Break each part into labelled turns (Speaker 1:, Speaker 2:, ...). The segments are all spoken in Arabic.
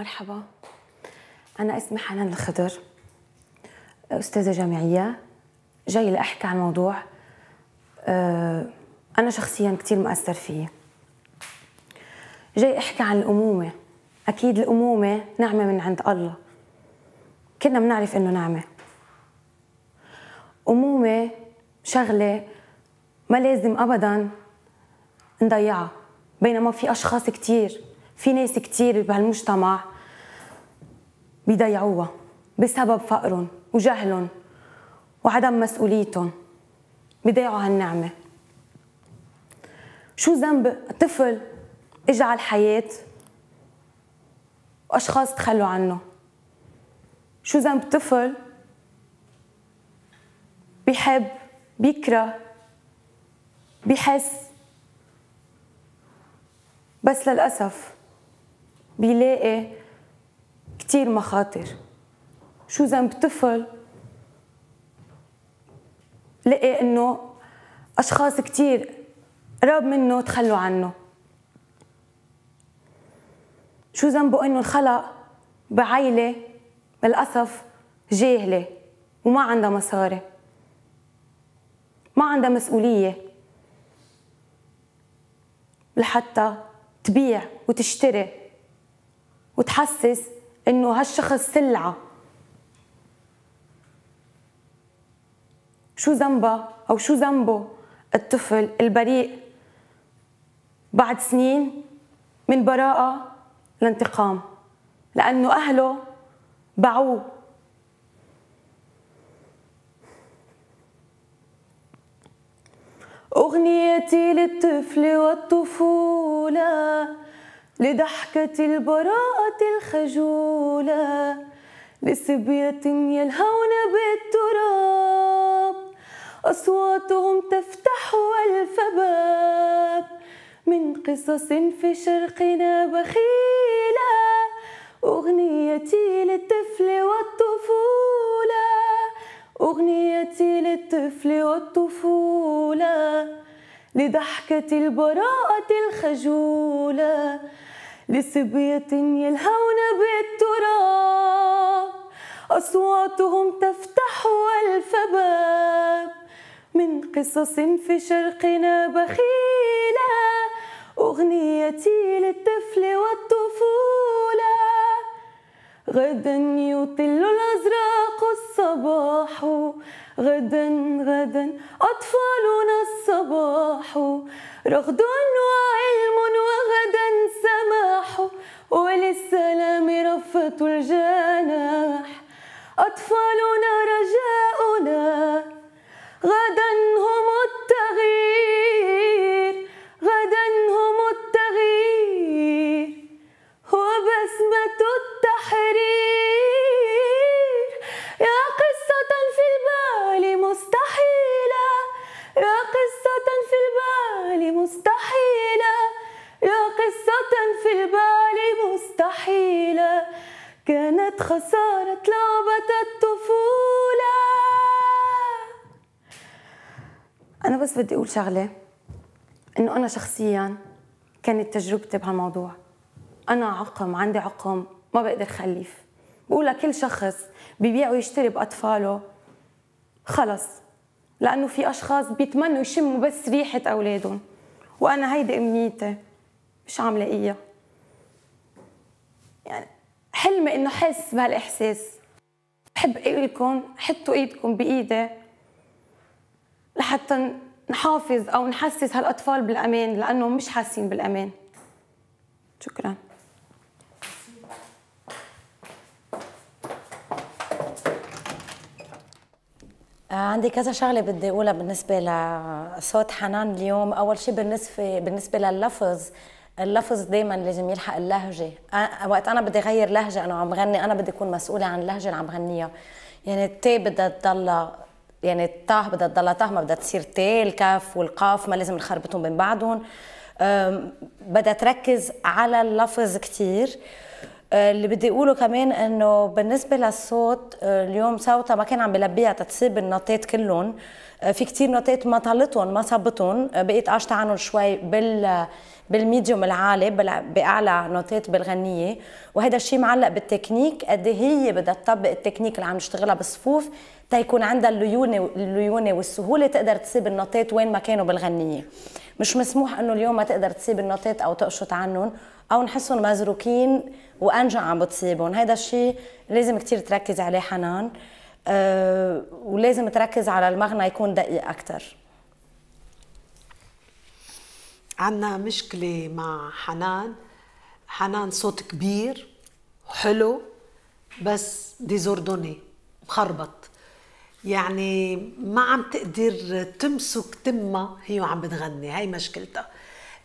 Speaker 1: مرحبا أنا اسمي حنان الخضر أستاذة جامعية جاي لأحكي عن موضوع آه، أنا شخصيا كتير مؤثر فيه جاي أحكي عن الأمومة أكيد الأمومة نعمة من عند الله كنا بنعرف إنه نعمة أمومة شغلة ما لازم أبدا نضيعها بينما في أشخاص كتير في ناس كتير بهالمجتمع بيضيعوها بسبب فقرهم وجهلهم وعدم مسؤوليتهم بيضيعوا هالنعمة شو ذنب طفل اجى على الحياة وأشخاص تخلوا عنه شو ذنب طفل بيحب بيكره بيحس بس للأسف بيلاقي كتير مخاطر شو ذنب طفل لقي انه اشخاص كتير قراب منه تخلوا عنه شو ذنبه انه انخلق بعيلة للأسف جاهلة وما عندها مصاري ما عندها مسؤولية لحتى تبيع وتشتري وتحسس انه هالشخص سلعه شو ذنبها او شو ذنبه الطفل البريء بعد سنين من براءة لانتقام لأنه أهله باعوه
Speaker 2: أغنيتي للطفل والطفولة لضحكة البراءة الخجولة لصبية يلهون بالتراب أصواتهم تفتح ألف باب من قصص في شرقنا بخيلة أغنيتي للطفل والطفولة أغنيتي للطفل والطفولة لضحكة البراءة الخجولة لصبية يلهون بالتراب أصواتهم تفتح الفباب من قصص في شرقنا بخيلة أغنيتي للطفل والطفولة غدا يطل الأزرق الصباح غدا غدا أطفالنا الصباح رغد وعلم وللسلام رفة الجناح أطفالنا رجاؤنا غدا في بالي مستحيلة كانت خسارة لعبة
Speaker 1: الطفولة أنا بس بدي أقول شغلة إنه أنا شخصياً كانت تجربتي بهالموضوع أنا عقم عندي عقم ما بقدر خلف بقول لكل شخص ببيع ويشتري بأطفاله خلص لأنه في أشخاص بيتمنوا يشموا بس ريحة أولادهم وأنا هيدي أمنيتي مش عاملة إياه حلمي انه حس بهالاحساس بحب اقول لكم حطوا ايدكم بايدي لحتى نحافظ او نحسس هالاطفال بالامان لانهم مش حاسين بالامان شكرا
Speaker 3: آه، عندي كذا شغله بدي اقولها بالنسبه لصوت حنان اليوم اول شيء بالنسبه بالنسبه لللفظ اللفظ دايما لازم يلحق اللهجه وقت انا بدي اغير لهجه انا عم غني انا بدي اكون مسؤوله عن اللهجه اللي عم غنيها يعني التي بدها تضلها يعني الطه بدها تضلها طه ما بدها تصير تي الكاف والقاف ما لازم نخربطهم بين بعضهم بدها تركز على اللفظ كثير أه، اللي بدي اقوله كمان انه بالنسبه للصوت أه، اليوم صوتها ما كان عم بلبيها تتصيب النطات كلهم في كثير نوتات ما طلتهم ما صبتهم بقيت قشطة عنهم شوي بال بالميديوم العالي باعلى نوتات بالغنيه وهذا الشيء معلق بالتكنيك قد هي بدها تطبق التكنيك اللي عم نشتغلها بالصفوف تيكون عندها الليونه الليونه والسهوله تقدر تسيب النوتات وين ما كانوا بالغنيه مش مسموح انه اليوم ما تقدر تسيب النوتات او تقشط عنهم او نحسهم مزروكين وانجع عم بتصيبهم هذا الشيء لازم كثير تركز عليه حنان آه، ولازم تركز على المغنى يكون دقيق اكثر
Speaker 4: عندنا مشكلة مع حنان حنان صوت كبير وحلو بس ديزوردوني مخربط يعني ما عم تقدر تمسك تمها هي وعم بتغني هاي مشكلتها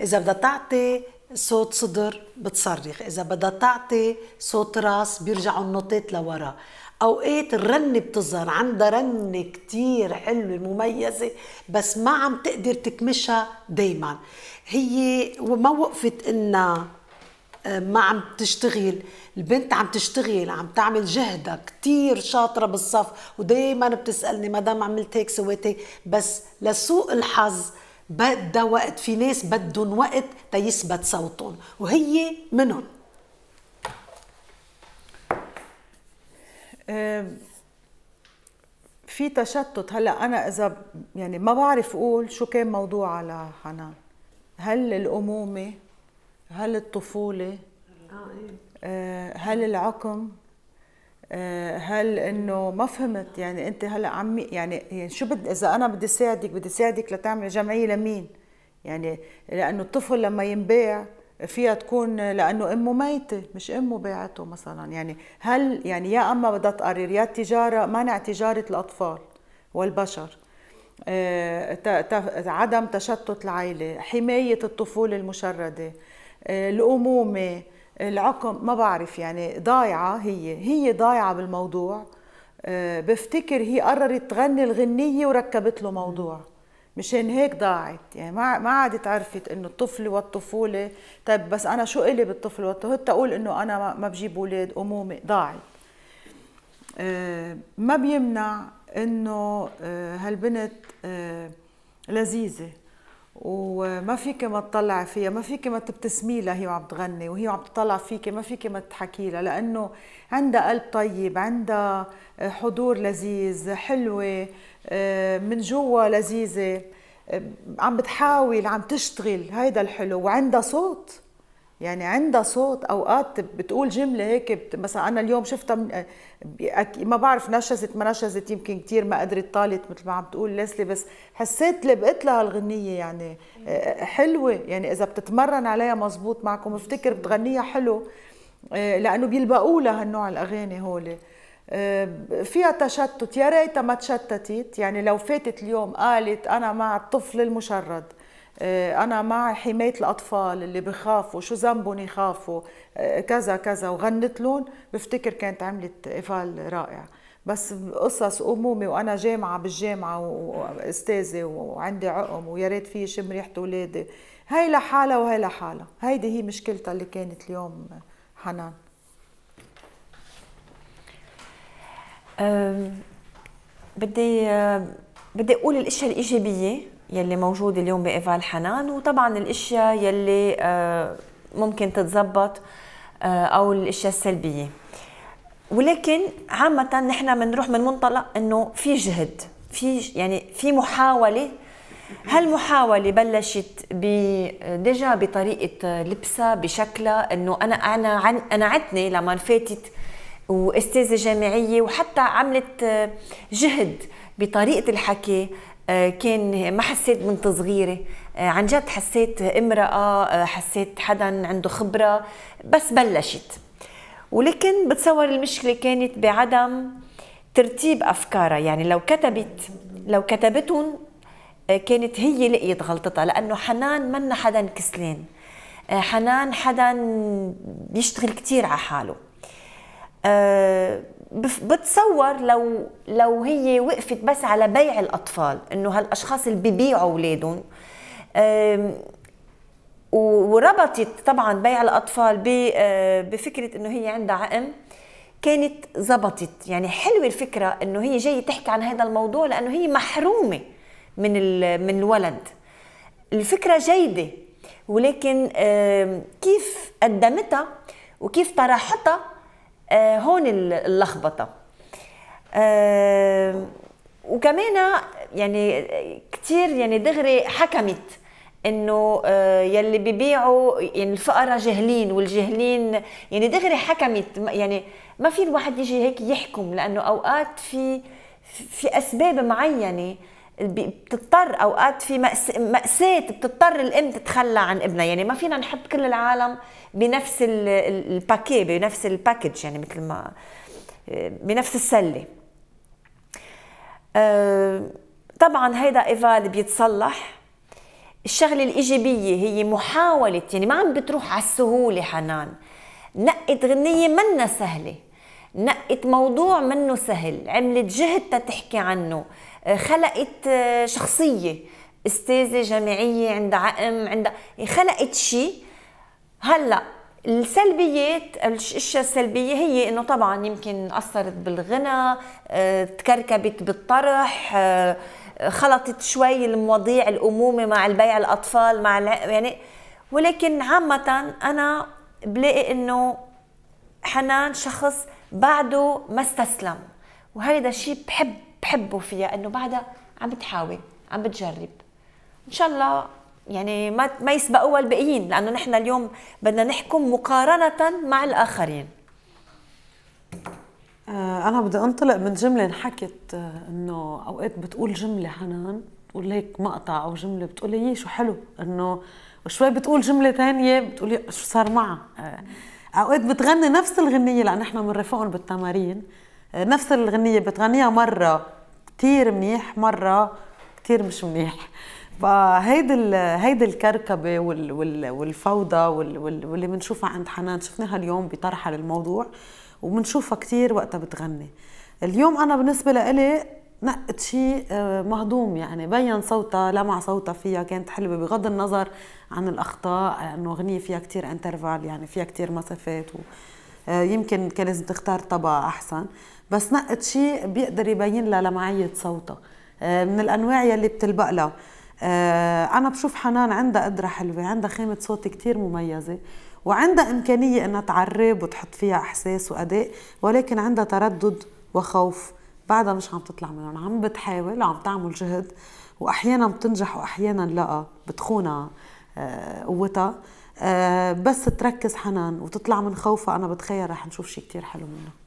Speaker 4: اذا بدها تعطي صوت صدر بتصرخ اذا بدها تعطي صوت راس بيرجعوا النوتات لورا اوقات الرنه بتظهر عندها رنة كتير حلوه مميزه بس ما عم تقدر تكمشها دايما هي وما وقفت انها آه، ما عم تشتغل البنت عم تشتغل عم تعمل جهدها كتير شاطرة بالصف ودايما بتسألني مدام عملت هيك سويت هيك بس لسوء الحظ بدها وقت في ناس بدهم وقت تيثبت صوتهم وهي منهم
Speaker 5: في تشتت هلا انا اذا يعني ما بعرف اقول شو كان موضوع على حنان هل الامومه هل الطفوله آه، هل العقم آه، هل انه ما فهمت يعني انت هلا عمي يعني, يعني شو بد اذا انا بدي ساعدك بدي ساعدك لتعمل جمعيه لمين يعني لانه الطفل لما ينباع فيها تكون لانه امه ميته مش امه باعته مثلا يعني هل يعني يا اما بدها تقرر يا التجاره منع تجاره الاطفال والبشر آه، عدم تشتت العائله حمايه الطفوله المشرده آه، الامومه العقم ما بعرف يعني ضايعه هي هي ضايعه بالموضوع آه، بفتكر هي قررت تغني الغنيه وركبت له موضوع مشان هيك ضاعت يعني ما ما عادت عرفت انه الطفل والطفوله طيب بس انا شو الي بالطفل والطفوله اقول انه انا ما بجيب اولاد امومه ضاعت آه، ما بيمنع انه آه، هالبنت آه، لذيذه وما فيك ما تطلع فيها ما فيك ما تبتسمي لها هي وعم تغني وهي عم تطلع فيك ما فيك ما تحكي لها لانه عندها قلب طيب عندها آه، حضور لذيذ حلوه آه، من جوا لذيذه آه، عم بتحاول عم تشتغل هيدا الحلو وعندها صوت يعني عندها صوت اوقات بتقول جمله هيك بت... مثلا انا اليوم شفتها من... ما بعرف نشزت ما نشزت يمكن كثير ما قدرت طالت مثل ما عم تقول ليسلي بس حسيت لبقت لها الغنيه يعني آه، حلوه يعني اذا بتتمرن عليها مزبوط معكم افتكر بتغنيها حلو آه، لانه بيلبقوا لها هالنوع الاغاني هول آه، فيها تشتت يا ريتها ما تشتتت يعني لو فاتت اليوم قالت انا مع الطفل المشرد آه، انا مع حمايه الاطفال اللي بخافوا شو ذنبهم يخافوا آه، كذا كذا وغنت لهم بفتكر كانت عملت ايفال رائع بس قصص امومي وانا جامعه بالجامعه واستاذه وعندي عقم ويا ريت في شم ريحه اولادي هي لحالها وهي لحالها هيدي هي مشكلتها اللي كانت اليوم
Speaker 6: حنان بدي بدي اقول الاشياء الايجابيه يلي موجود اليوم بإيفال حنان وطبعا الاشياء يلي آه، ممكن تتزبط آه، او الاشياء السلبيه ولكن عامه نحن بنروح من منطلق انه في جهد في يعني في محاوله هالمحاولة بلشت ب ديجا بطريقة آه، لبسها بشكلها انه انا انا عن قنعتني لما فاتت واستاذة جامعية وحتى عملت جهد بطريقة الحكي آه، كان ما حسيت بنت صغيرة آه، عن جد حسيت امرأة آه، حسيت حدا عنده خبرة بس بلشت ولكن بتصور المشكلة كانت بعدم ترتيب أفكارها يعني لو كتبت لو كتبتهم كانت هي لقيت غلطتها لأنه حنان منا حدا كسلان حنان حدا بيشتغل كتير على حاله بتصور لو لو هي وقفت بس على بيع الاطفال انه هالاشخاص اللي ببيعوا اولادهم وربطت طبعا بيع الاطفال آه، بفكره انه هي عندها عقم كانت زبطت يعني حلوه الفكره انه هي جايه تحكي عن هذا الموضوع لانه هي محرومه من من الولد الفكره جيده ولكن كيف قدمتها وكيف طرحتها آه، هون اللخبطه آه، وكمان يعني كثير يعني دغري حكمت انه آه، يلي ببيعوا يعني الفقراء جاهلين والجهلين يعني دغري حكمت يعني ما في الواحد يجي هيك يحكم لانه اوقات في في اسباب معينه بتضطر اوقات في مأساة بتضطر الام تتخلى عن ابنها يعني ما فينا نحط كل العالم بنفس الباكي بنفس الباكج يعني مثل ما آه، بنفس السله آه، طبعا هيدا ايفال بيتصلح الشغلة الإيجابية هي محاولة يعني ما عم بتروح على السهولة حنان نقت غنية منا سهلة نقت موضوع منه سهل عملت جهد تحكي عنه خلقت آه، شخصيه استاذه جامعيه عندها عقم عندها يعني خلقت شيء هلا السلبيات الاشياء السلبيه هي انه طبعا يمكن اثرت بالغنى آه، تكركبت بالطرح آه، خلطت شوي المواضيع الامومه مع البيع الاطفال مع يعني ولكن عامه انا بلاقي انه حنان شخص بعده ما استسلم وهيدا شيء بحب بحبه فيها انه بعدها عم بتحاول عم بتجرب ان شاء الله يعني ما ما يسبقوها الباقيين لانه نحن اليوم بدنا نحكم مقارنه مع الاخرين
Speaker 4: آه، انا بدي انطلق من جمله انحكت آه، انه اوقات بتقول جمله حنان بتقول هيك مقطع او جمله بتقول لي إيه، شو حلو انه وشوي بتقول جمله ثانيه بتقولي شو صار معها آه، اوقات بتغني نفس الغنيه لان احنا بنرافقهم بالتمارين نفس الغنيه بتغنيها مره كتير منيح مره كتير مش منيح فهيدي هيدي الكركبه والفوضى واللي بنشوفها عند حنان شفناها اليوم بطرحها للموضوع وبنشوفها كتير وقتها بتغني اليوم انا بالنسبه لإلي نقت شيء آه، مهضوم يعني بين صوتها لمع صوتها فيها كانت حلوه بغض النظر عن الاخطاء لأنه اغنيه فيها كتير انترفال يعني فيها كتير مسافات ويمكن آه، يمكن كان لازم تختار طبقه احسن بس نقط شيء بيقدر يبين لها لمعيه صوتها آه، من الانواع يلي بتلبق لها آه، انا بشوف حنان عندها قدره حلوه عندها خامه صوت كثير مميزه وعندها امكانيه انها تعرب وتحط فيها احساس واداء ولكن عندها تردد وخوف بعدها مش عم تطلع منهم عم بتحاول وعم تعمل جهد واحيانا بتنجح واحيانا لا بتخونها آه، قوتها بس تركز حنان وتطلع من خوفها انا بتخيل رح نشوف شيء كثير حلو منها